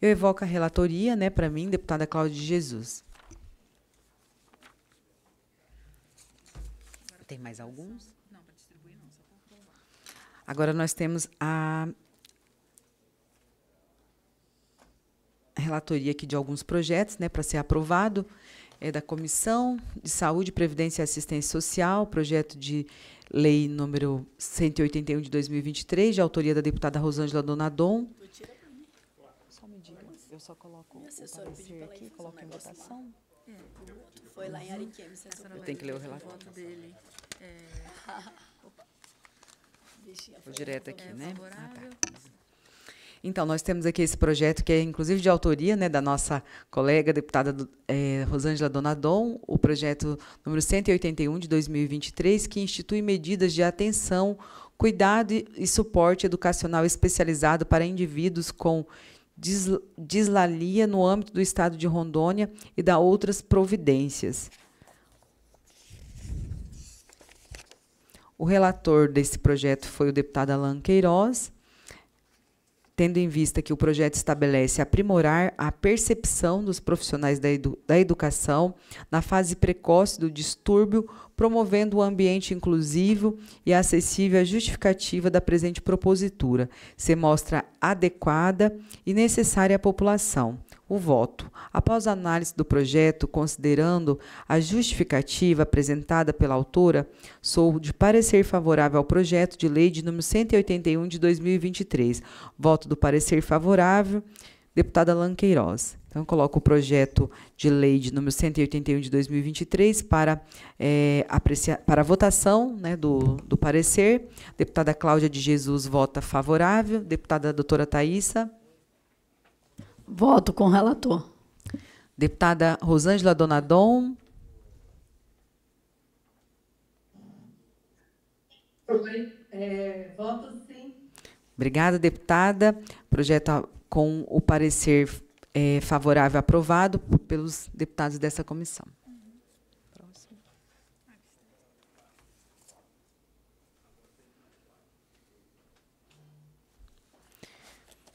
Eu evoco a relatoria, né, para mim, deputada Cláudia de Jesus. Tem mais alguns? Não, para distribuir não, só para Agora nós temos a relatoria aqui de alguns projetos, né, para ser aprovado, é da Comissão de Saúde, Previdência e Assistência Social, projeto de lei número 181 de 2023, de autoria da deputada Rosângela Donadon. tira eu só coloco o parecer aqui, coloco um em votação. É, foi lá em Ariquemes. Senhor. Eu tenho que ler o relatório. O voto dele é... Vou direto aqui, é né? Ah, tá. Então, nós temos aqui esse projeto que é, inclusive, de autoria né, da nossa colega, deputada é, Rosângela Donadon, o projeto número 181 de 2023, que institui medidas de atenção, cuidado e suporte educacional especializado para indivíduos com dislalia no âmbito do Estado de Rondônia e da outras providências. O relator desse projeto foi o deputado Alain Queiroz tendo em vista que o projeto estabelece aprimorar a percepção dos profissionais da, edu da educação na fase precoce do distúrbio, promovendo um ambiente inclusivo e acessível à justificativa da presente propositura, se mostra adequada e necessária à população o voto. Após a análise do projeto, considerando a justificativa apresentada pela autora, sou de parecer favorável ao projeto de lei de número 181 de 2023. Voto do parecer favorável, deputada Lanqueiroz. Então, coloco o projeto de lei de número 181 de 2023 para, é, eh, aprecia, para votação né, do, do parecer. Deputada Cláudia de Jesus vota favorável. Deputada doutora Thaisa Voto com o relator. Deputada Rosângela Donadon. é, voto sim. Obrigada, deputada. Projeto com o parecer é, favorável aprovado pelos deputados dessa comissão.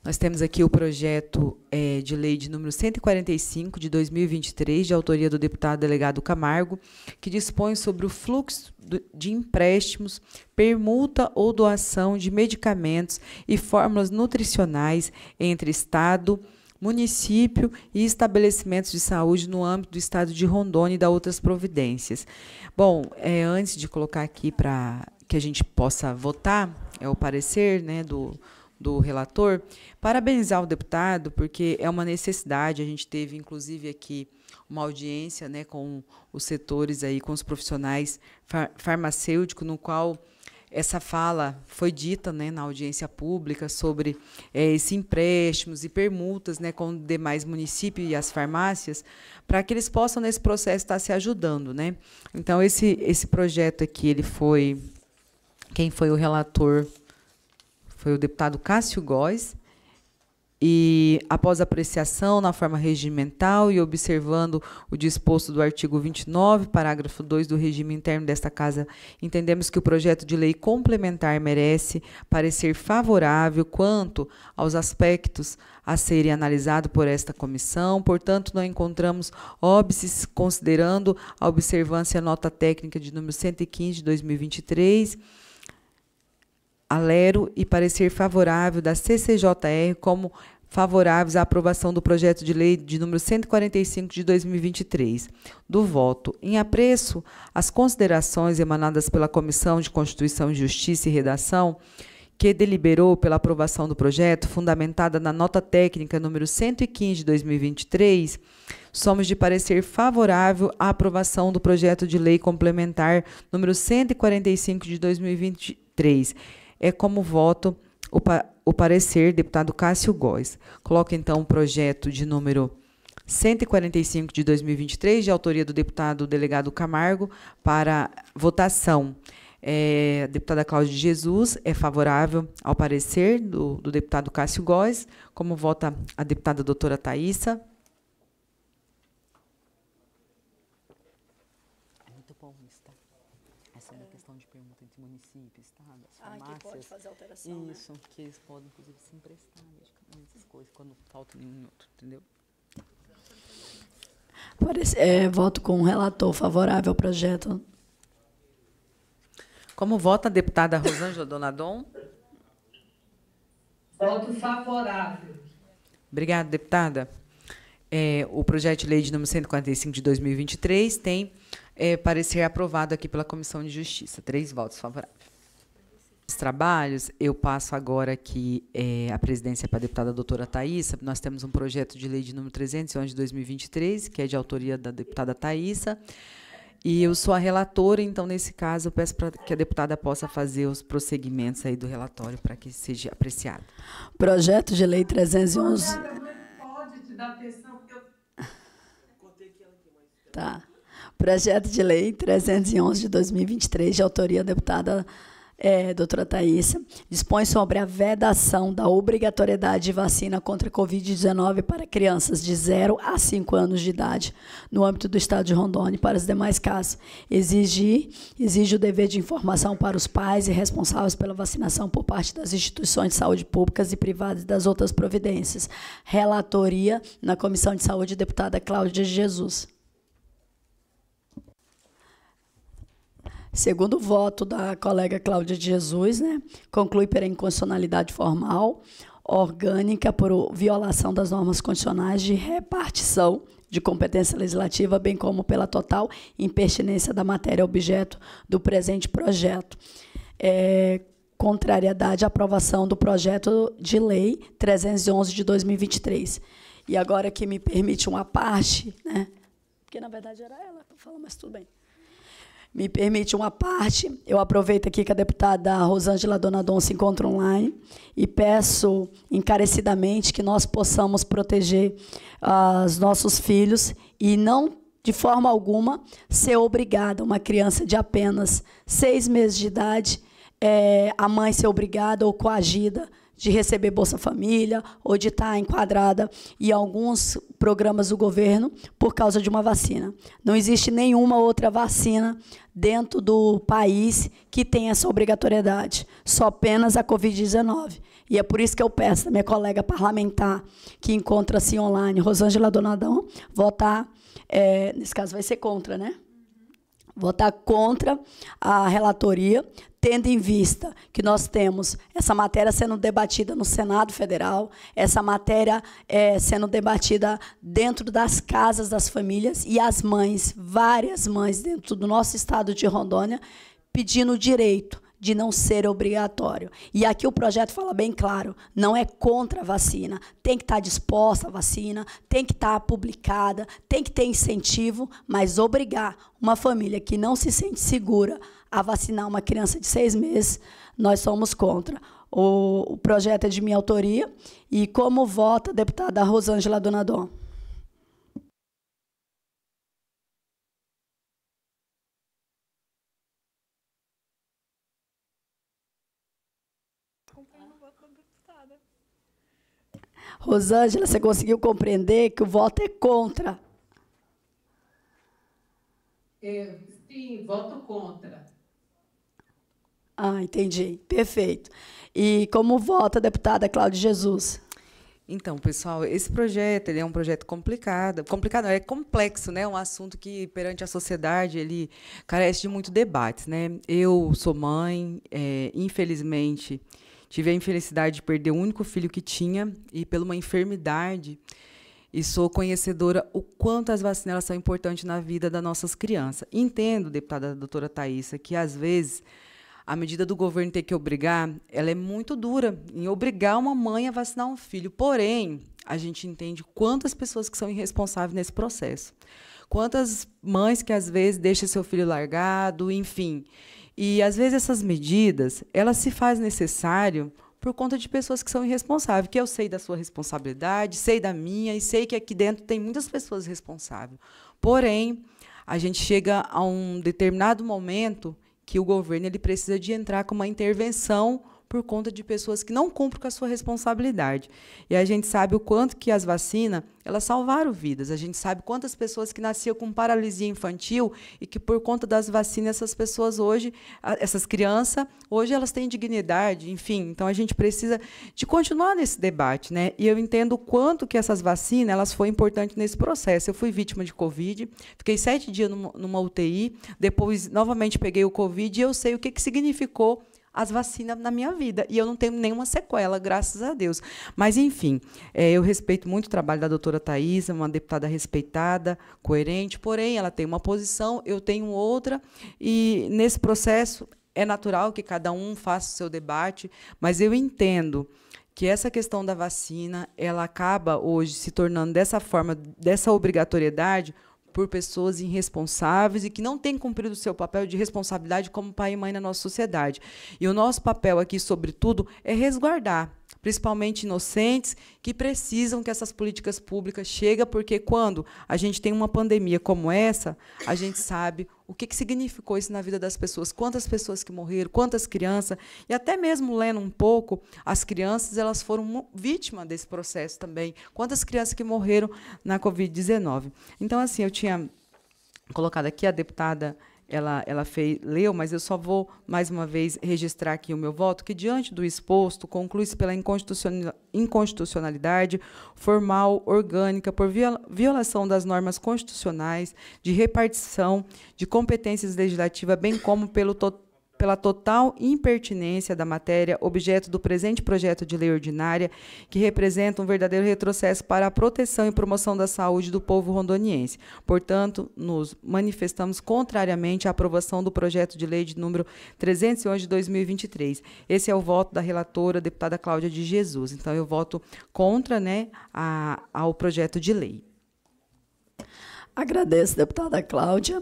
Nós temos aqui o projeto é, de lei de número 145 de 2023, de autoria do deputado delegado Camargo, que dispõe sobre o fluxo de empréstimos, permuta ou doação de medicamentos e fórmulas nutricionais entre Estado, município e estabelecimentos de saúde no âmbito do estado de Rondônia e da outras providências. Bom, é, antes de colocar aqui para que a gente possa votar, é o parecer né, do do relator, parabenizar o deputado, porque é uma necessidade. A gente teve, inclusive, aqui uma audiência né, com os setores, aí, com os profissionais far farmacêuticos, no qual essa fala foi dita né, na audiência pública sobre é, esses empréstimos e permutas né, com demais municípios e as farmácias, para que eles possam, nesse processo, estar se ajudando. Né? Então, esse, esse projeto aqui, ele foi... Quem foi o relator foi o deputado Cássio Góes, e após apreciação na forma regimental e observando o disposto do artigo 29, parágrafo 2 do regime interno desta Casa, entendemos que o projeto de lei complementar merece parecer favorável quanto aos aspectos a serem analisados por esta comissão, portanto, não encontramos óbices considerando a observância à nota técnica de número 115 de 2023 alero e parecer favorável da CCJR como favoráveis à aprovação do projeto de lei de número 145 de 2023 do voto. Em apreço as considerações emanadas pela Comissão de Constituição, Justiça e Redação, que deliberou pela aprovação do projeto, fundamentada na nota técnica número 115 de 2023, somos de parecer favorável à aprovação do projeto de lei complementar número 145 de 2023 é como voto o, pa o parecer deputado Cássio Góes. Coloca então o projeto de número 145 de 2023, de autoria do deputado delegado Camargo, para votação. É, a deputada Cláudia Jesus é favorável ao parecer do, do deputado Cássio Góes, como vota a deputada doutora Thaisa. farmácias. Que pode fazer alteração, né? Isso, né? que eles podem, inclusive, se emprestar essas coisas, quando falta nenhum outro, entendeu? Parece, é, voto com um relator favorável ao projeto. Como vota a deputada Rosângela Donadon? Voto favorável. Obrigada, deputada. É, o projeto de lei de número 145 de 2023 tem é, parecer aprovado aqui pela Comissão de Justiça. Três votos favoráveis os trabalhos, eu passo agora aqui é, a presidência para a deputada doutora Thaisa. Nós temos um projeto de lei de número 311 de 2023, que é de autoria da deputada Thaisa. E eu sou a relatora, então, nesse caso, eu peço para que a deputada possa fazer os prosseguimentos aí do relatório para que seja apreciado. Projeto de lei 311. Pode te dar atenção, porque eu. Tá. Projeto de Lei 311 de 2023, de autoria da deputada é, doutora Thaís, dispõe sobre a vedação da obrigatoriedade de vacina contra a Covid-19 para crianças de 0 a 5 anos de idade no âmbito do estado de Rondônia para os demais casos. Exige, exige o dever de informação para os pais e responsáveis pela vacinação por parte das instituições de saúde públicas e privadas e das outras providências. Relatoria na Comissão de Saúde, deputada Cláudia Jesus. Segundo o voto da colega Cláudia de Jesus, né, conclui pela inconstitucionalidade formal orgânica por violação das normas condicionais de repartição de competência legislativa, bem como pela total impertinência da matéria objeto do presente projeto. É, contrariedade à aprovação do projeto de lei 311 de 2023. E agora que me permite uma parte, né? Porque na verdade era ela que fala, mas tudo bem me permite uma parte. Eu aproveito aqui que a deputada Rosângela Donadon se encontra online e peço encarecidamente que nós possamos proteger uh, os nossos filhos e não de forma alguma ser obrigada uma criança de apenas seis meses de idade é, a mãe ser obrigada ou coagida de receber Bolsa Família ou de estar tá enquadrada em alguns programas do governo por causa de uma vacina. Não existe nenhuma outra vacina dentro do país que tenha essa obrigatoriedade, só apenas a Covid-19. E é por isso que eu peço à minha colega parlamentar, que encontra-se online, Rosângela Donadão, votar, é, nesse caso vai ser contra, né? votar contra a relatoria, tendo em vista que nós temos essa matéria sendo debatida no Senado Federal, essa matéria é, sendo debatida dentro das casas das famílias e as mães, várias mães dentro do nosso estado de Rondônia, pedindo o direito de não ser obrigatório. E aqui o projeto fala bem claro, não é contra a vacina, tem que estar tá disposta a vacina, tem que estar tá publicada, tem que ter incentivo, mas obrigar uma família que não se sente segura a vacinar uma criança de seis meses, nós somos contra. O, o projeto é de minha autoria. E como vota a deputada Rosângela Donadon? Rosângela, você conseguiu compreender que o voto é contra? É, sim, voto contra. Ah, entendi. Perfeito. E como vota a deputada Cláudia Jesus? Então, pessoal, esse projeto ele é um projeto complicado, complicado não, é complexo, né? É um assunto que perante a sociedade ele carece de muito debate, né? Eu sou mãe, é, infelizmente tive a infelicidade de perder o único filho que tinha e pela uma enfermidade e sou conhecedora o quanto as vacinas são importantes na vida das nossas crianças. Entendo, deputada doutora Thaisa, que às vezes a medida do governo ter que obrigar, ela é muito dura em obrigar uma mãe a vacinar um filho. Porém, a gente entende quantas pessoas que são irresponsáveis nesse processo. Quantas mães que às vezes deixam seu filho largado, enfim. E às vezes essas medidas, elas se faz necessário por conta de pessoas que são irresponsáveis, que eu sei da sua responsabilidade, sei da minha e sei que aqui dentro tem muitas pessoas responsáveis. Porém, a gente chega a um determinado momento que o governo ele precisa de entrar com uma intervenção por conta de pessoas que não cumprem com a sua responsabilidade. E a gente sabe o quanto que as vacinas, elas salvaram vidas. A gente sabe quantas pessoas que nasciam com paralisia infantil e que por conta das vacinas essas pessoas hoje, essas crianças, hoje elas têm dignidade, enfim. Então a gente precisa de continuar nesse debate, né? E eu entendo o quanto que essas vacinas, elas foram importantes nesse processo. Eu fui vítima de Covid, fiquei sete dias numa, numa UTI, depois novamente peguei o Covid e eu sei o que, que significou as vacinas na minha vida. E eu não tenho nenhuma sequela, graças a Deus. Mas, enfim, é, eu respeito muito o trabalho da doutora Thais, uma deputada respeitada, coerente, porém, ela tem uma posição, eu tenho outra, e nesse processo é natural que cada um faça o seu debate, mas eu entendo que essa questão da vacina, ela acaba hoje se tornando dessa forma, dessa obrigatoriedade, por pessoas irresponsáveis e que não têm cumprido o seu papel de responsabilidade como pai e mãe na nossa sociedade. E o nosso papel aqui, sobretudo, é resguardar principalmente inocentes, que precisam que essas políticas públicas cheguem, porque quando a gente tem uma pandemia como essa, a gente sabe o que, que significou isso na vida das pessoas, quantas pessoas que morreram, quantas crianças, e até mesmo lendo um pouco, as crianças elas foram vítima desse processo também, quantas crianças que morreram na Covid-19. Então, assim, eu tinha colocado aqui a deputada ela, ela fez, leu, mas eu só vou mais uma vez registrar aqui o meu voto, que diante do exposto, conclui-se pela inconstitucionalidade formal, orgânica, por violação das normas constitucionais de repartição de competências legislativas, bem como pelo total pela total impertinência da matéria, objeto do presente projeto de lei ordinária, que representa um verdadeiro retrocesso para a proteção e promoção da saúde do povo rondoniense. Portanto, nos manifestamos contrariamente à aprovação do projeto de lei de número 311 de 2023. Esse é o voto da relatora, deputada Cláudia de Jesus. Então, eu voto contra né, a, ao projeto de lei. Agradeço, deputada Cláudia.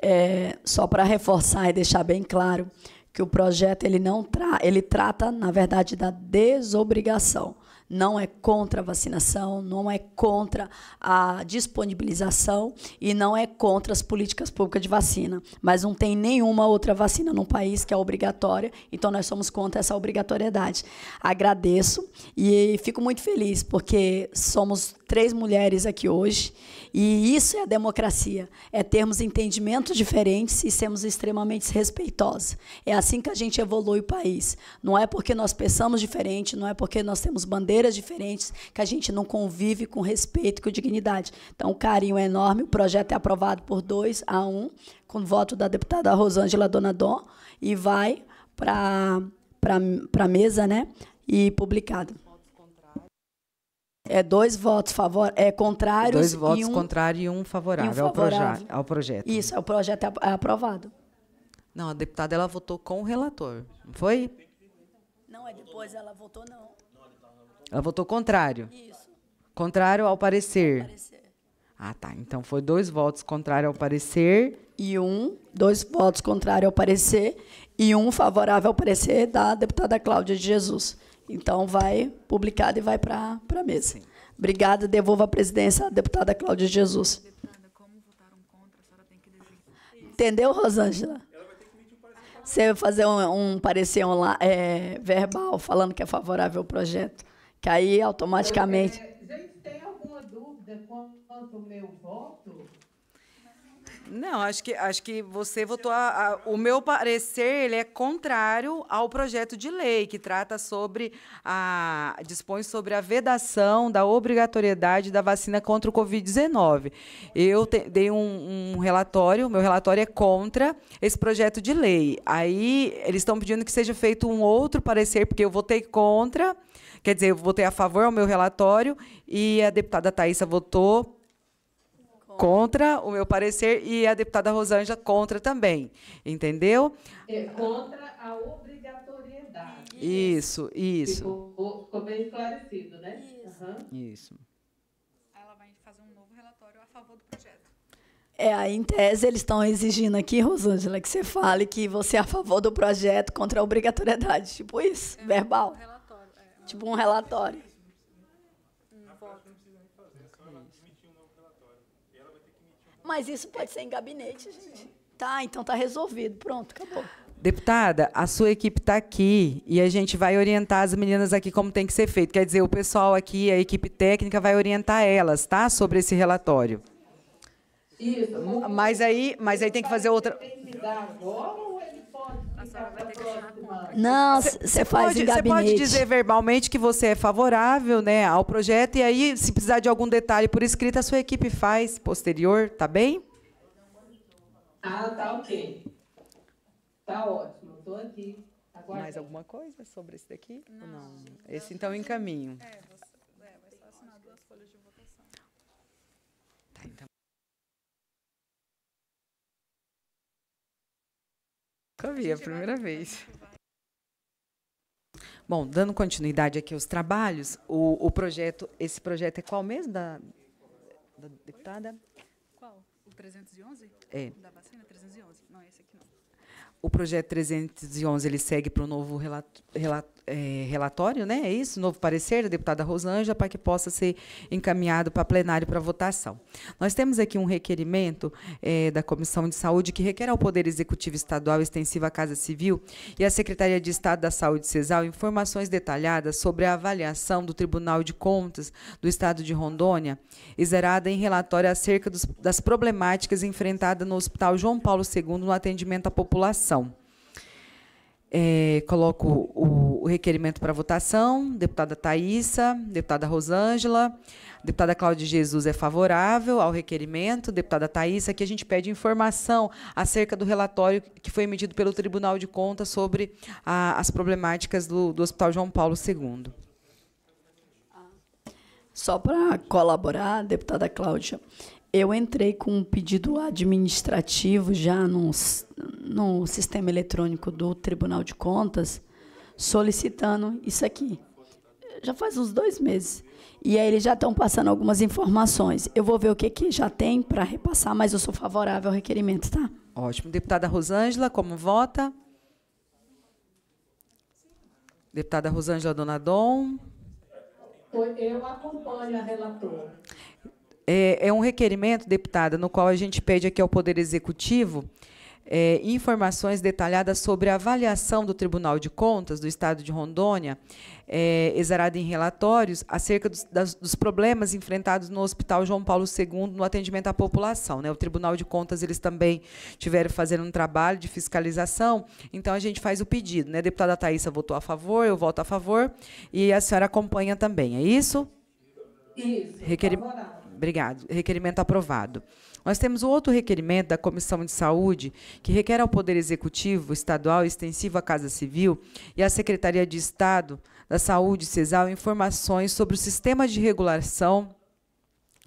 É, só para reforçar e deixar bem claro que o projeto ele não tra ele trata, na verdade, da desobrigação não é contra a vacinação, não é contra a disponibilização e não é contra as políticas públicas de vacina. Mas não tem nenhuma outra vacina no país que é obrigatória, então nós somos contra essa obrigatoriedade. Agradeço e fico muito feliz, porque somos três mulheres aqui hoje e isso é a democracia, é termos entendimentos diferentes e sermos extremamente respeitosos. É assim que a gente evolui o país. Não é porque nós pensamos diferente, não é porque nós temos bandeiras maneiras diferentes, que a gente não convive com respeito e com dignidade. Então, o carinho é enorme. O projeto é aprovado por 2 a 1, um, com voto da deputada Rosângela Donadon, e vai para a mesa né, e publicado. É dois votos favor é contrários dois votos e um, contrário e um favorável, e um favorável. Ao, projeto. Isso, é o projeto é, é aprovado. Não, a deputada ela votou com o relator, não foi? Não, é depois ela votou não. Ela votou contrário. Isso. Contrário ao parecer. Ah, tá. Então foi dois votos contrário ao parecer. E um, dois votos contrário ao parecer e um favorável ao parecer da deputada Cláudia de Jesus. Então vai publicado e vai para a mesa. Sim. Obrigada, devolvo a presidência à deputada Cláudia de Jesus. Deputada, como votaram contra, a senhora tem que desenvolver. Entendeu, Rosângela? Você vai fazer um, um parecer um, é, verbal falando que é favorável ao projeto. Que aí automaticamente. gente, tem alguma dúvida quanto ao meu voto? Não, acho que, acho que você votou. A, a, o meu parecer ele é contrário ao projeto de lei que trata sobre a dispõe sobre a vedação da obrigatoriedade da vacina contra o Covid-19. Eu te, dei um, um relatório, meu relatório é contra esse projeto de lei. Aí eles estão pedindo que seja feito um outro parecer porque eu votei contra Quer dizer, eu votei a favor ao meu relatório e a deputada Thaisa votou contra o meu parecer e a deputada Rosângela contra também, entendeu? É contra a obrigatoriedade. Isso, isso. Ficou, ficou bem esclarecido, né? Isso. Uhum. isso. Ela vai fazer um novo relatório a favor do projeto. É, em tese, eles estão exigindo aqui, Rosângela, que você fale que você é a favor do projeto contra a obrigatoriedade. Tipo isso, é verbal. Um Tipo um relatório. Mas isso pode ser em gabinete, gente. Tá, então tá resolvido. Pronto, acabou. Deputada, a sua equipe está aqui e a gente vai orientar as meninas aqui como tem que ser feito. Quer dizer, o pessoal aqui, a equipe técnica, vai orientar elas, tá? Sobre esse relatório. Isso. Mas aí, mas aí tem que fazer outra. Agora ou é não, você faz pode, em gabinete. Você pode dizer verbalmente que você é favorável né, ao projeto e aí, se precisar de algum detalhe por escrito, a sua equipe faz posterior, tá bem? Ah, tá ok. Tá ótimo, estou aqui. Mais alguma coisa sobre esse daqui? Não. não. Esse, então, em É. Nunca vi, é a primeira vez. Bom, dando continuidade aqui aos trabalhos, o, o projeto, esse projeto é qual mesmo da, da deputada? Qual? O 311? É. Da vacina 311? Não, é esse aqui não o projeto 311 ele segue para o novo relato, relato, é, relatório, né? É isso, novo parecer da deputada Rosângela, para que possa ser encaminhado para plenário para votação. Nós temos aqui um requerimento é, da Comissão de Saúde que requer ao Poder Executivo Estadual, extensivo à Casa Civil e à Secretaria de Estado da Saúde CESAL informações detalhadas sobre a avaliação do Tribunal de Contas do Estado de Rondônia, exerada em relatório acerca dos, das problemáticas enfrentadas no Hospital João Paulo II no atendimento à população votação. É, coloco o, o requerimento para votação. Deputada Thaisa, deputada Rosângela, deputada Cláudia Jesus é favorável ao requerimento. Deputada Thaisa, aqui a gente pede informação acerca do relatório que foi emitido pelo Tribunal de Contas sobre a, as problemáticas do, do Hospital João Paulo II. Só para colaborar, deputada Cláudia, eu entrei com um pedido administrativo já no, no sistema eletrônico do Tribunal de Contas, solicitando isso aqui. Já faz uns dois meses. E aí eles já estão passando algumas informações. Eu vou ver o que, que já tem para repassar, mas eu sou favorável ao requerimento, tá? Ótimo. Deputada Rosângela, como vota? Deputada Rosângela Donadon. Eu acompanho a relatora. É, é, um requerimento, deputada, no qual a gente pede aqui ao Poder Executivo é, informações detalhadas sobre a avaliação do Tribunal de Contas do Estado de Rondônia, é, exarada em relatórios, acerca dos, das, dos, problemas enfrentados no Hospital João Paulo II no atendimento à população. Né? O Tribunal de Contas, eles também tiveram fazendo um trabalho de fiscalização, então a gente faz o pedido. Né? A deputada Thaisa votou a favor, eu voto a favor, e a senhora acompanha também, é isso? Isso. Requerimento. Obrigado. Requerimento aprovado. Nós temos outro requerimento da Comissão de Saúde, que requer ao Poder Executivo Estadual, extensivo à Casa Civil e à Secretaria de Estado da Saúde, CESAL, informações sobre o sistema de regulação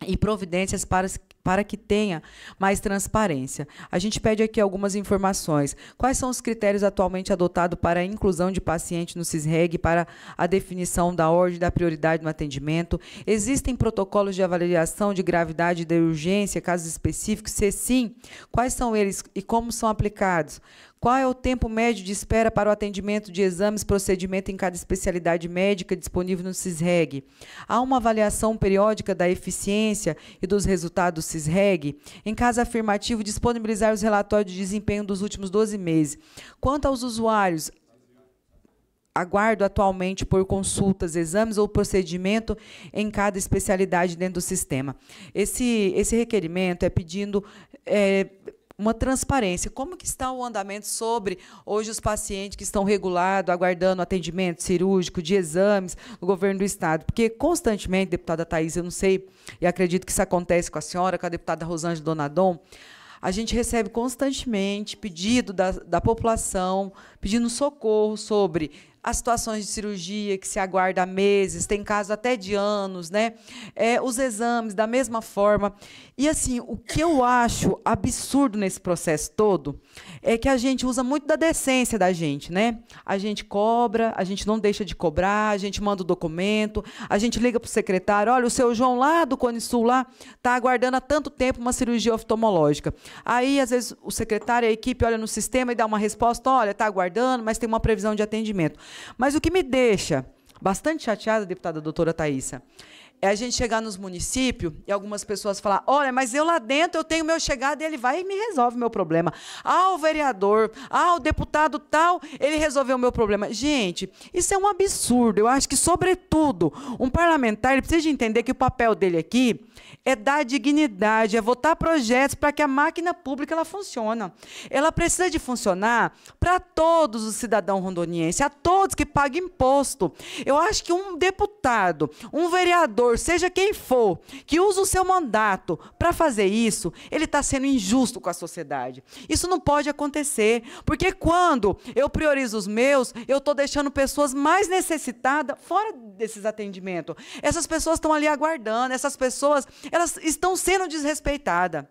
e providências para para que tenha mais transparência. A gente pede aqui algumas informações. Quais são os critérios atualmente adotados para a inclusão de paciente no CISREG, para a definição da ordem da prioridade no atendimento? Existem protocolos de avaliação de gravidade e de urgência, casos específicos? Se sim, quais são eles e como são aplicados? Qual é o tempo médio de espera para o atendimento de exames, procedimento em cada especialidade médica disponível no CISREG? Há uma avaliação periódica da eficiência e dos resultados do CISREG? Em caso afirmativo, disponibilizar os relatórios de desempenho dos últimos 12 meses. Quanto aos usuários, aguardo atualmente por consultas, exames ou procedimento em cada especialidade dentro do sistema. Esse, esse requerimento é pedindo é, uma transparência. Como que está o andamento sobre hoje os pacientes que estão regulados, aguardando atendimento cirúrgico, de exames, do governo do Estado? Porque constantemente, deputada Thais, eu não sei, e acredito que isso acontece com a senhora, com a deputada Rosângela Donadon, a gente recebe constantemente pedido da, da população pedindo socorro sobre as situações de cirurgia que se aguarda há meses, tem casos até de anos, né? É, os exames da mesma forma. E assim, o que eu acho absurdo nesse processo todo é que a gente usa muito da decência da gente, né? A gente cobra, a gente não deixa de cobrar, a gente manda o documento, a gente liga para o secretário, olha, o seu João lá do Conisul lá está aguardando há tanto tempo uma cirurgia oftalmológica. Aí, às vezes, o secretário e a equipe olha no sistema e dá uma resposta, olha, está aguardando, mas tem uma previsão de atendimento. Mas o que me deixa bastante chateada, deputada doutora Thaisa, é a gente chegar nos municípios e algumas pessoas falar: olha, mas eu lá dentro eu tenho meu chegado e ele vai e me resolve o meu problema. Ah, o vereador, ah, o deputado tal, ele resolveu o meu problema. Gente, isso é um absurdo. Eu acho que, sobretudo, um parlamentar ele precisa entender que o papel dele aqui é dar dignidade, é votar projetos para que a máquina pública ela funcione. Ela precisa de funcionar para todos os cidadãos rondonienses, a todos que pagam imposto. Eu acho que um deputado, um vereador, pastor, seja quem for, que usa o seu mandato para fazer isso, ele está sendo injusto com a sociedade. Isso não pode acontecer, porque quando eu priorizo os meus, eu estou deixando pessoas mais necessitadas fora desses atendimentos. Essas pessoas estão ali aguardando, essas pessoas elas estão sendo desrespeitadas.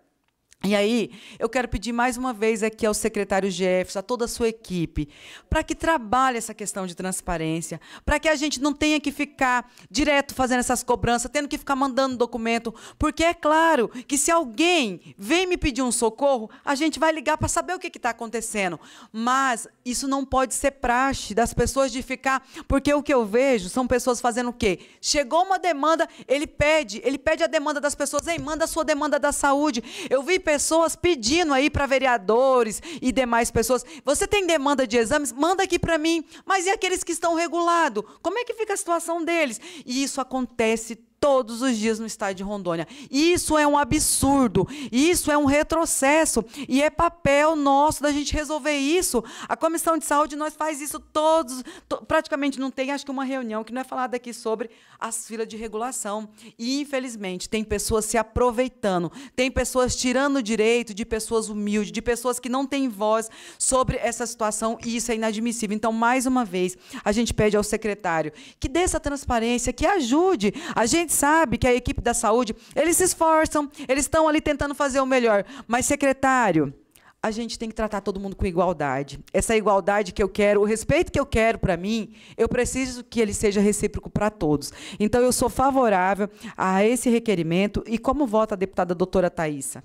E aí, eu quero pedir mais uma vez aqui ao secretário Jefferson, a toda a sua equipe, para que trabalhe essa questão de transparência, para que a gente não tenha que ficar direto fazendo essas cobranças, tendo que ficar mandando documento, porque é claro que se alguém vem me pedir um socorro, a gente vai ligar para saber o que está acontecendo. Mas isso não pode ser praxe das pessoas de ficar, porque o que eu vejo são pessoas fazendo o quê? Chegou uma demanda, ele pede, ele pede a demanda das pessoas, ei, manda a sua demanda da saúde. Eu vi pessoas pedindo aí para vereadores e demais pessoas. Você tem demanda de exames? Manda aqui para mim. Mas e aqueles que estão regulados? Como é que fica a situação deles? E isso acontece todos os dias no estado de Rondônia. Isso é um absurdo, isso é um retrocesso e é papel nosso da gente resolver isso. A comissão de saúde nós faz isso todos, to, praticamente não tem acho que uma reunião que não é falada aqui sobre as filas de regulação. E infelizmente tem pessoas se aproveitando, tem pessoas tirando o direito de pessoas humildes, de pessoas que não têm voz sobre essa situação e isso é inadmissível. Então, mais uma vez, a gente pede ao secretário que dê essa transparência, que ajude a gente gente sabe que a equipe da saúde, eles se esforçam, eles estão ali tentando fazer o melhor. Mas, secretário, a gente tem que tratar todo mundo com igualdade. Essa igualdade que eu quero, o respeito que eu quero para mim, eu preciso que ele seja recíproco para todos. Então, eu sou favorável a esse requerimento. E como vota a deputada doutora Thaisa?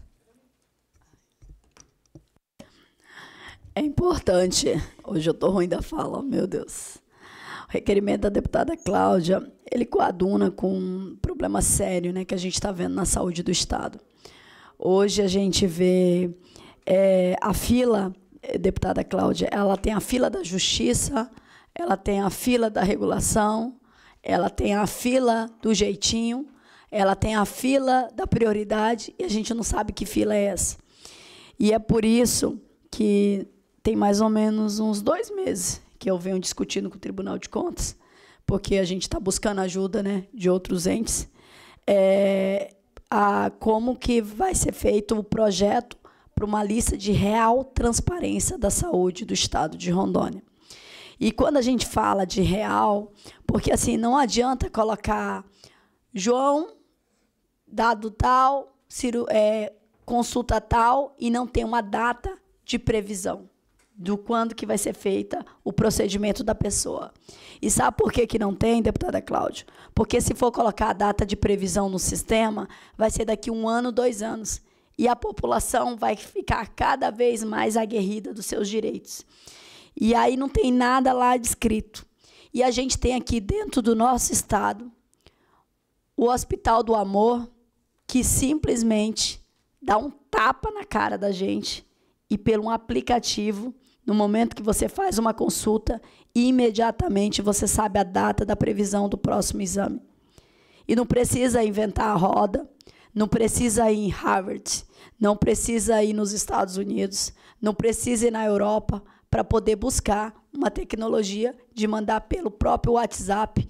É importante. Hoje eu estou ruim da fala, meu Deus requerimento da deputada Cláudia, ele coaduna com um problema sério né, que a gente está vendo na saúde do Estado. Hoje a gente vê é, a fila, eh, deputada Cláudia, ela tem a fila da justiça, ela tem a fila da regulação, ela tem a fila do jeitinho, ela tem a fila da prioridade e a gente não sabe que fila é essa. E é por isso que tem mais ou menos uns dois meses que eu venho discutindo com o Tribunal de Contas, porque a gente está buscando ajuda né, de outros entes, é, a como que vai ser feito o projeto para uma lista de real transparência da saúde do Estado de Rondônia. E quando a gente fala de real, porque assim não adianta colocar João, dado tal, Ciru, é, consulta tal e não tem uma data de previsão do quando que vai ser feita o procedimento da pessoa. E sabe por que, que não tem, deputada Cláudia? Porque se for colocar a data de previsão no sistema, vai ser daqui um ano, dois anos. E a população vai ficar cada vez mais aguerrida dos seus direitos. E aí não tem nada lá descrito. E a gente tem aqui dentro do nosso estado o Hospital do Amor, que simplesmente dá um tapa na cara da gente e pelo um aplicativo no momento que você faz uma consulta, imediatamente você sabe a data da previsão do próximo exame. E não precisa inventar a roda, não precisa ir em Harvard, não precisa ir nos Estados Unidos, não precisa ir na Europa para poder buscar uma tecnologia de mandar pelo próprio WhatsApp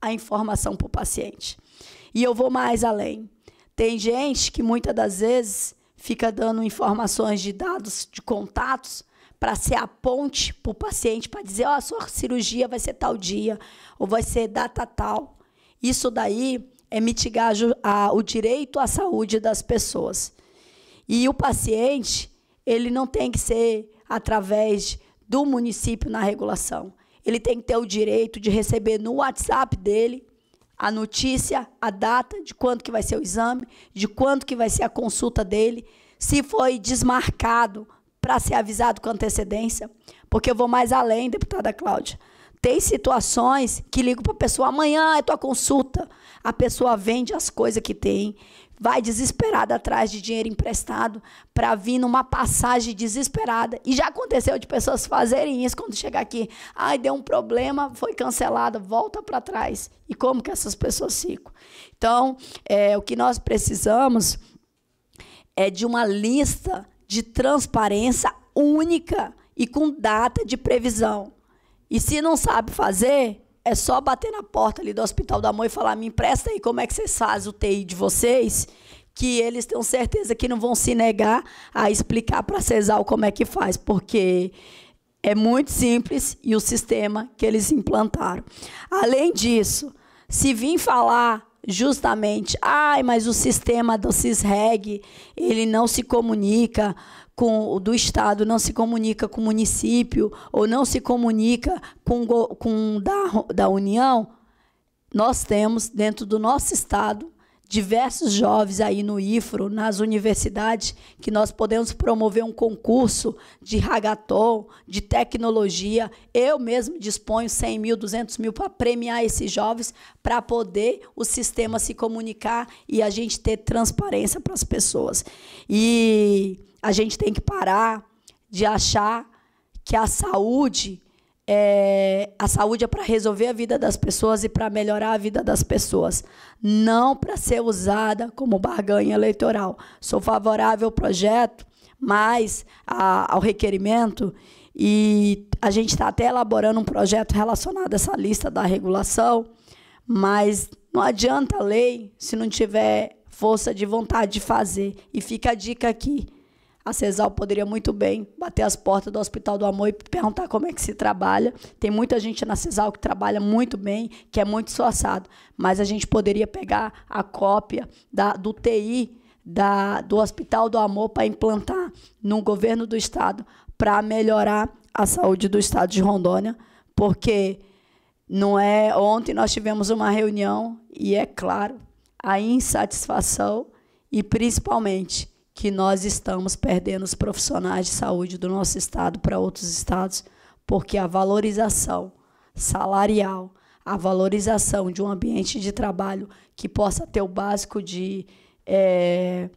a informação para o paciente. E eu vou mais além. Tem gente que muitas das vezes fica dando informações de dados, de contatos, para ser a ponte para o paciente, para dizer, ó, oh, a sua cirurgia vai ser tal dia, ou vai ser data tal. Isso daí é mitigar a, a, o direito à saúde das pessoas. E o paciente, ele não tem que ser através do município na regulação. Ele tem que ter o direito de receber no WhatsApp dele a notícia, a data de quando que vai ser o exame, de quando que vai ser a consulta dele, se foi desmarcado para ser avisado com antecedência, porque eu vou mais além, deputada Cláudia. Tem situações que ligo para a pessoa, amanhã é tua consulta. A pessoa vende as coisas que tem, vai desesperada atrás de dinheiro emprestado para vir numa passagem desesperada. E já aconteceu de pessoas fazerem isso quando chegar aqui. Ai, deu um problema, foi cancelada, volta para trás. E como que essas pessoas ficam? Então, é, o que nós precisamos é de uma lista de transparência única e com data de previsão. E se não sabe fazer, é só bater na porta ali do Hospital da Mãe e falar: me empresta aí como é que vocês fazem o TI de vocês, que eles têm certeza que não vão se negar a explicar para a CESAL como é que faz, porque é muito simples e o sistema que eles implantaram. Além disso, se vir falar justamente, ai, mas o sistema do CISREG, ele não se comunica com o do estado, não se comunica com o município ou não se comunica com com da, da União, nós temos dentro do nosso estado diversos jovens aí no IFRO, nas universidades, que nós podemos promover um concurso de ragaton, de tecnologia. Eu mesmo disponho 100 mil, 200 mil para premiar esses jovens, para poder o sistema se comunicar e a gente ter transparência para as pessoas. E a gente tem que parar de achar que a saúde é, a saúde é para resolver a vida das pessoas e para melhorar a vida das pessoas, não para ser usada como barganha eleitoral. Sou favorável ao projeto, mas a, ao requerimento, e a gente está até elaborando um projeto relacionado a essa lista da regulação, mas não adianta a lei se não tiver força de vontade de fazer. E fica a dica aqui. A CESAL poderia muito bem bater as portas do Hospital do Amor e perguntar como é que se trabalha. Tem muita gente na CESAL que trabalha muito bem, que é muito esforçado, mas a gente poderia pegar a cópia da, do TI da, do Hospital do Amor para implantar no governo do Estado para melhorar a saúde do Estado de Rondônia, porque não é. Ontem nós tivemos uma reunião e é claro a insatisfação e principalmente que nós estamos perdendo os profissionais de saúde do nosso estado para outros estados, porque a valorização salarial, a valorização de um ambiente de trabalho que possa ter o básico de, é,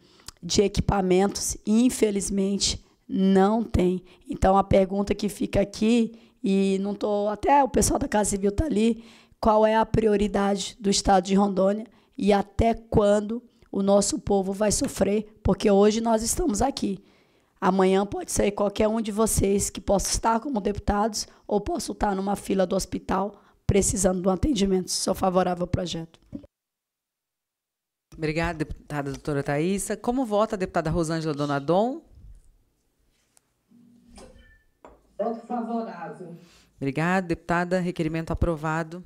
de equipamentos, infelizmente, não tem. Então, a pergunta que fica aqui, e não estou. Até o pessoal da Casa Civil está ali, qual é a prioridade do estado de Rondônia e até quando o nosso povo vai sofrer, porque hoje nós estamos aqui. Amanhã pode ser qualquer um de vocês que possa estar como deputados ou possa estar numa fila do hospital precisando de um atendimento. Sou favorável ao projeto. Obrigada, deputada doutora Thaisa. Como vota a deputada Rosângela Donadon? Voto favorável. Obrigada, deputada. Requerimento aprovado.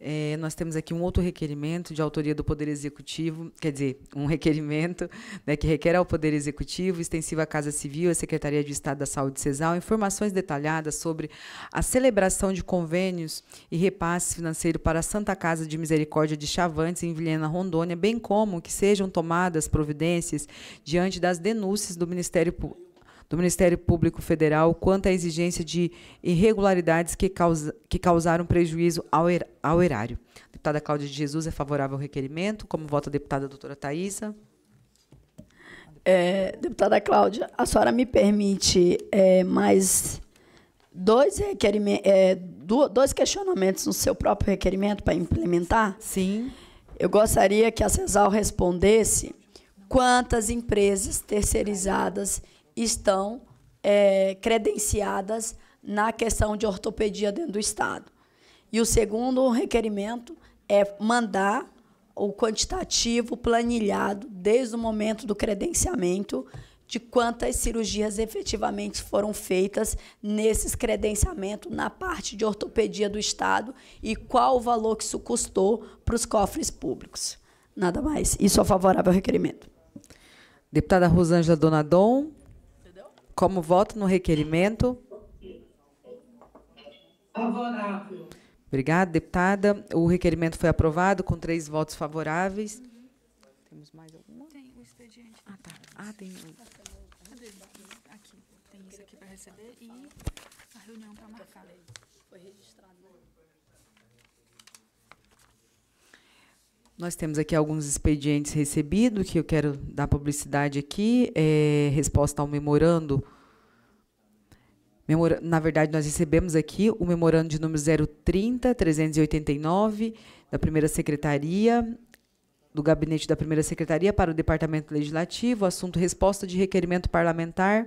É, nós temos aqui um outro requerimento de autoria do Poder Executivo, quer dizer, um requerimento né, que requer ao Poder Executivo, extensivo à Casa Civil, à Secretaria de Estado da Saúde CESAL, informações detalhadas sobre a celebração de convênios e repasse financeiro para a Santa Casa de Misericórdia de Chavantes, em Vilhena, Rondônia, bem como que sejam tomadas providências diante das denúncias do Ministério Público do Ministério Público Federal quanto à exigência de irregularidades que, causa, que causaram prejuízo ao, er, ao erário. A deputada Cláudia de Jesus é favorável ao requerimento. Como vota a deputada doutora Thaisa? É, deputada Cláudia, a senhora me permite é, mais dois, requerime, é, dois questionamentos no seu próprio requerimento para implementar? Sim. Eu gostaria que a CESAL respondesse quantas empresas terceirizadas estão é, credenciadas na questão de ortopedia dentro do Estado. E o segundo requerimento é mandar o quantitativo planilhado desde o momento do credenciamento de quantas cirurgias efetivamente foram feitas nesses credenciamentos na parte de ortopedia do Estado e qual o valor que isso custou para os cofres públicos. Nada mais. Isso é favorável ao requerimento. Deputada Rosângela Donadon. Como voto no requerimento? Favorável. Obrigada, deputada. O requerimento foi aprovado com três votos favoráveis. Temos mais alguma? Tem o expediente. Ah, tá. Ah, tem. Nós temos aqui alguns expedientes recebidos, que eu quero dar publicidade aqui. É, resposta ao memorando. Memora Na verdade, nós recebemos aqui o memorando de número 030-389, da primeira secretaria, do gabinete da primeira secretaria para o departamento legislativo. Assunto: resposta de requerimento parlamentar.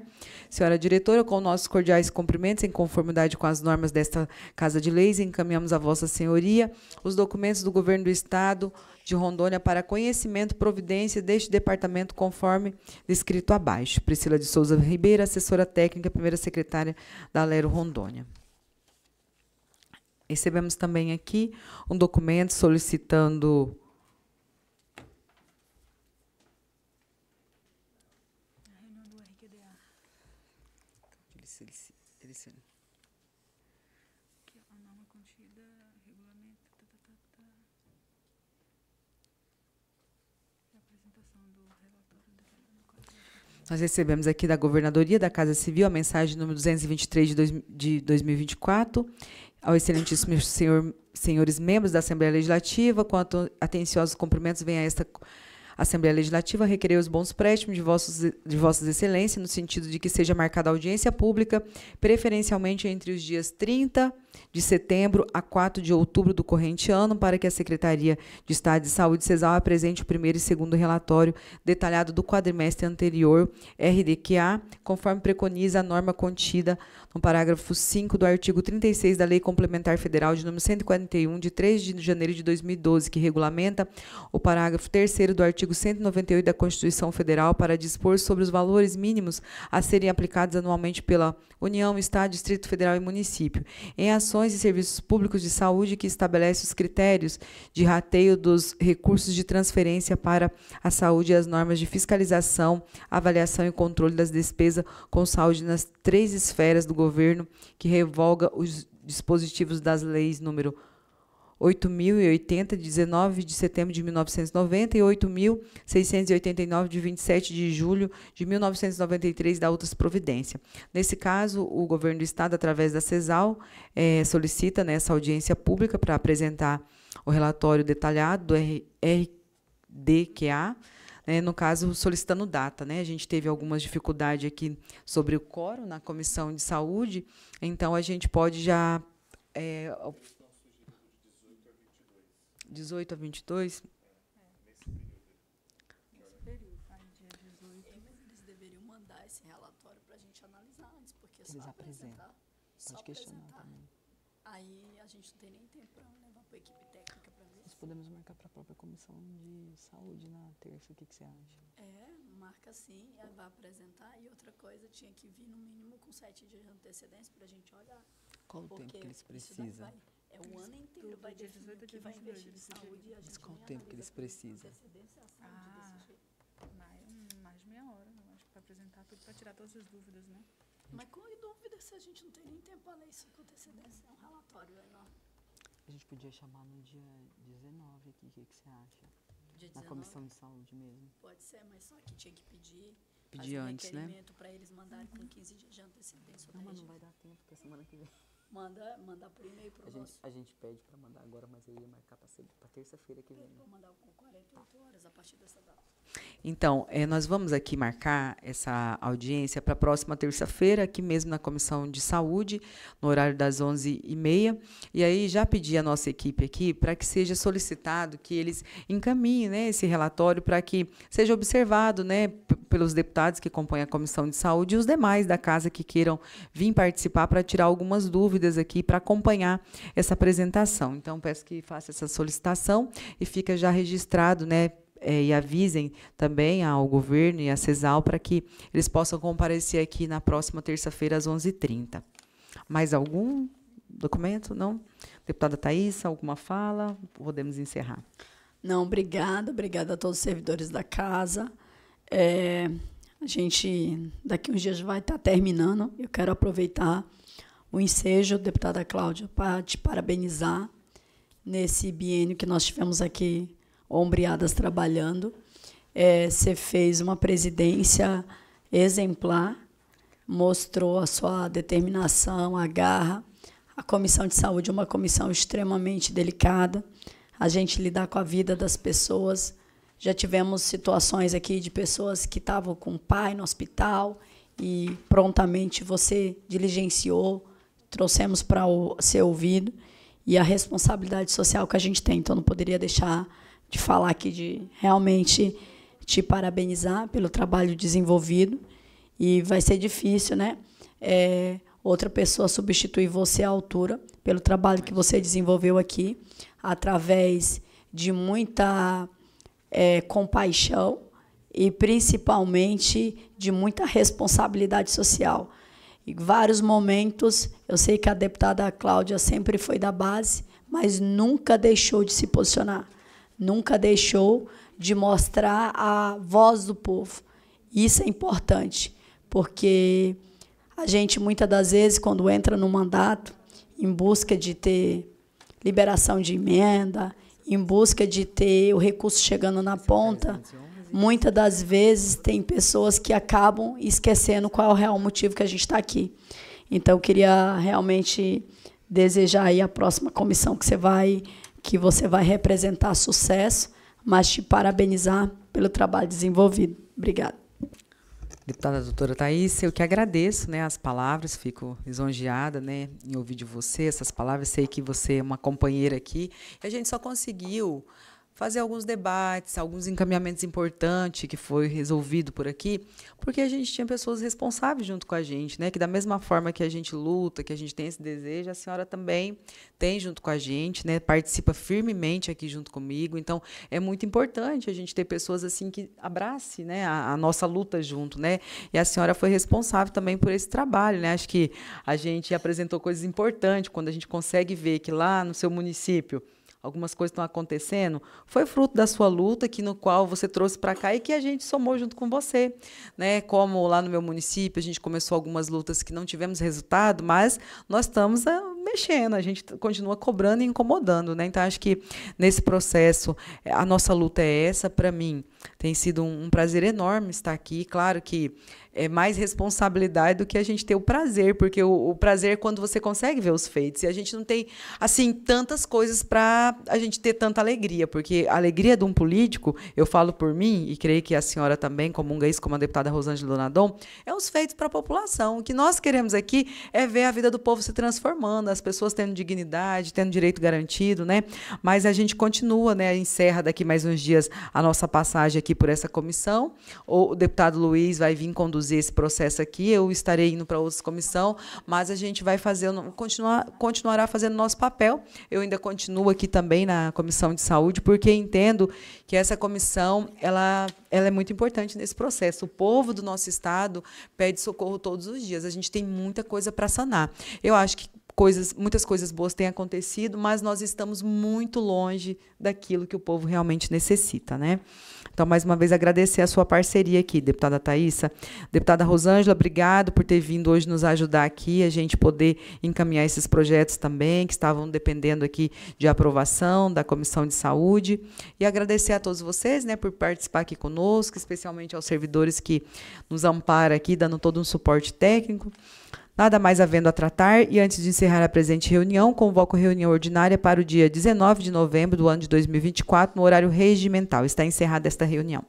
Senhora diretora, com nossos cordiais cumprimentos, em conformidade com as normas desta Casa de Leis, encaminhamos à Vossa Senhoria os documentos do Governo do Estado de Rondônia para conhecimento, providência deste departamento, conforme descrito abaixo. Priscila de Souza Ribeiro, assessora técnica, primeira secretária da Lero Rondônia. Recebemos também aqui um documento solicitando Nós recebemos aqui da Governadoria da Casa Civil a mensagem número 223 de, dois, de 2024 ao excelentíssimo senhor, senhores membros da Assembleia Legislativa, quanto atenciosos cumprimentos venha a esta Assembleia Legislativa requerer os bons préstimos de vossos, de vossas excelências, no sentido de que seja marcada audiência pública, preferencialmente entre os dias 30 de setembro a 4 de outubro do corrente ano, para que a Secretaria de Estado de Saúde, CESAL, apresente o primeiro e segundo relatório detalhado do quadrimestre anterior, RDQA, conforme preconiza a norma contida no parágrafo 5 do artigo 36 da Lei Complementar Federal de número 141, de 3 de janeiro de 2012, que regulamenta o parágrafo 3 do artigo 198 da Constituição Federal para dispor sobre os valores mínimos a serem aplicados anualmente pela União, Estado, Distrito Federal e município. Em ações e serviços públicos de saúde que estabelece os critérios de rateio dos recursos de transferência para a saúde e as normas de fiscalização, avaliação e controle das despesas com saúde nas três esferas do governo, que revoga os dispositivos das leis número 8.080, de 19 de setembro de 1990 e 8.689, de 27 de julho de 1993, da outras providência. Nesse caso, o governo do Estado, através da CESAL, é, solicita nessa né, audiência pública para apresentar o relatório detalhado do RDQA, né, no caso, solicitando data. Né? A gente teve algumas dificuldades aqui sobre o quórum na Comissão de Saúde, então a gente pode já é, 18 a 22. Tá? Eles apresentam. Pode questionar também. Aí a gente não tem nem tempo para levar para a equipe técnica para ver. Nós podemos marcar para a própria comissão de saúde na terça, o que, que você acha? É, marca sim, é, vai apresentar. E outra coisa, tinha que vir no mínimo com sete dias de antecedência para a gente olhar. Qual o tempo que eles precisam? É o ano inteiro vai definir o que vai investir em saúde. Mas qual o tempo que eles precisam? Ah, mais, mais meia hora, eu acho, para apresentar tudo, para tirar todas as dúvidas, né? Mas com é dúvida se a gente não tem nem tempo para ler isso com antecedência? É um relatório é enorme. A gente podia chamar no dia 19 aqui, o que, que você acha? Dia 19? Na comissão de saúde mesmo. Pode ser, mas só que tinha que pedir pedir antes, né? para eles mandarem com 15 dias de antecedência. Não, mas não vai dar tempo, porque semana que vem manda, manda por e-mail para gente A gente pede para mandar agora, mas eu ia marcar para terça-feira que vem. Né? Vou mandar com 48 horas a partir dessa data. Então, é, nós vamos aqui marcar essa audiência para a próxima terça-feira, aqui mesmo na Comissão de Saúde, no horário das 11h30. E aí já pedi à nossa equipe aqui para que seja solicitado que eles encaminhem né, esse relatório para que seja observado né, pelos deputados que compõem a Comissão de Saúde e os demais da casa que queiram vir participar para tirar algumas dúvidas dúvidas aqui para acompanhar essa apresentação. Então, peço que faça essa solicitação e fica já registrado, né? É, e avisem também ao governo e à CESAL para que eles possam comparecer aqui na próxima terça-feira às 11h30. Mais algum documento? Não? Deputada Thais, alguma fala? Podemos encerrar. Não, obrigada. Obrigada a todos os servidores da casa. É, a gente, daqui uns dias, vai estar tá terminando. Eu quero aproveitar o ensejo, deputada Cláudia, para te parabenizar nesse biênio que nós tivemos aqui, ombreadas trabalhando. É, você fez uma presidência exemplar, mostrou a sua determinação, a garra. A comissão de saúde é uma comissão extremamente delicada. A gente lidar com a vida das pessoas. Já tivemos situações aqui de pessoas que estavam com o pai no hospital e prontamente você diligenciou trouxemos para ser ouvido e a responsabilidade social que a gente tem. Então, não poderia deixar de falar aqui de realmente te parabenizar pelo trabalho desenvolvido e vai ser difícil, né? É, outra pessoa substituir você à altura pelo trabalho que você desenvolveu aqui através de muita é, compaixão e principalmente de muita responsabilidade social. Em vários momentos, eu sei que a deputada Cláudia sempre foi da base, mas nunca deixou de se posicionar, nunca deixou de mostrar a voz do povo. Isso é importante, porque a gente muitas das vezes, quando entra no mandato, em busca de ter liberação de emenda, em busca de ter o recurso chegando na ponta. Muitas das vezes tem pessoas que acabam esquecendo qual é o real motivo que a gente está aqui. Então, eu queria realmente desejar aí a próxima comissão que você vai que você vai representar sucesso, mas te parabenizar pelo trabalho desenvolvido. Obrigada. Deputada doutora Thais, eu que agradeço né, as palavras, fico lisonjeada né, em ouvir de você essas palavras. Sei que você é uma companheira aqui. A gente só conseguiu fazer alguns debates, alguns encaminhamentos importantes que foi resolvido por aqui, porque a gente tinha pessoas responsáveis junto com a gente, né? Que da mesma forma que a gente luta, que a gente tem esse desejo, a senhora também tem junto com a gente, né? Participa firmemente aqui junto comigo. Então, é muito importante a gente ter pessoas assim que abrace, né, a, a nossa luta junto, né? E a senhora foi responsável também por esse trabalho, né? Acho que a gente apresentou coisas importantes quando a gente consegue ver que lá no seu município algumas coisas estão acontecendo, foi fruto da sua luta, que no qual você trouxe para cá e que a gente somou junto com você, né? Como lá no meu município a gente começou algumas lutas que não tivemos resultado, mas nós estamos ah, mexendo, a gente continua cobrando e incomodando, né? Então acho que nesse processo a nossa luta é essa para mim. Tem sido um, um prazer enorme estar aqui. Claro que é mais responsabilidade do que a gente ter o prazer, porque o, o prazer é quando você consegue ver os feitos. E a gente não tem, assim, tantas coisas para a gente ter tanta alegria, porque a alegria de um político, eu falo por mim, e creio que a senhora também comunga isso, como a deputada Rosângela Donadon, é os feitos para a população. O que nós queremos aqui é ver a vida do povo se transformando, as pessoas tendo dignidade, tendo direito garantido, né? Mas a gente continua, né? Encerra daqui mais uns dias a nossa passagem aqui por essa comissão. O deputado Luiz vai vir conduzir esse processo aqui, eu estarei indo para outras comissão, mas a gente vai fazer, continuar, continuará fazendo nosso papel. Eu ainda continuo aqui também na comissão de saúde, porque entendo que essa comissão ela, ela é muito importante nesse processo. O povo do nosso estado pede socorro todos os dias. A gente tem muita coisa para sanar. Eu acho que coisas, muitas coisas boas têm acontecido, mas nós estamos muito longe daquilo que o povo realmente necessita, né? Então, mais uma vez, agradecer a sua parceria aqui, deputada Thaisa. Deputada Rosângela, obrigado por ter vindo hoje nos ajudar aqui, a gente poder encaminhar esses projetos também, que estavam dependendo aqui de aprovação da Comissão de Saúde. E agradecer a todos vocês né, por participar aqui conosco, especialmente aos servidores que nos amparam aqui, dando todo um suporte técnico. Nada mais havendo a tratar, e antes de encerrar a presente reunião, convoco reunião ordinária para o dia 19 de novembro do ano de 2024, no horário regimental. Está encerrada esta reunião.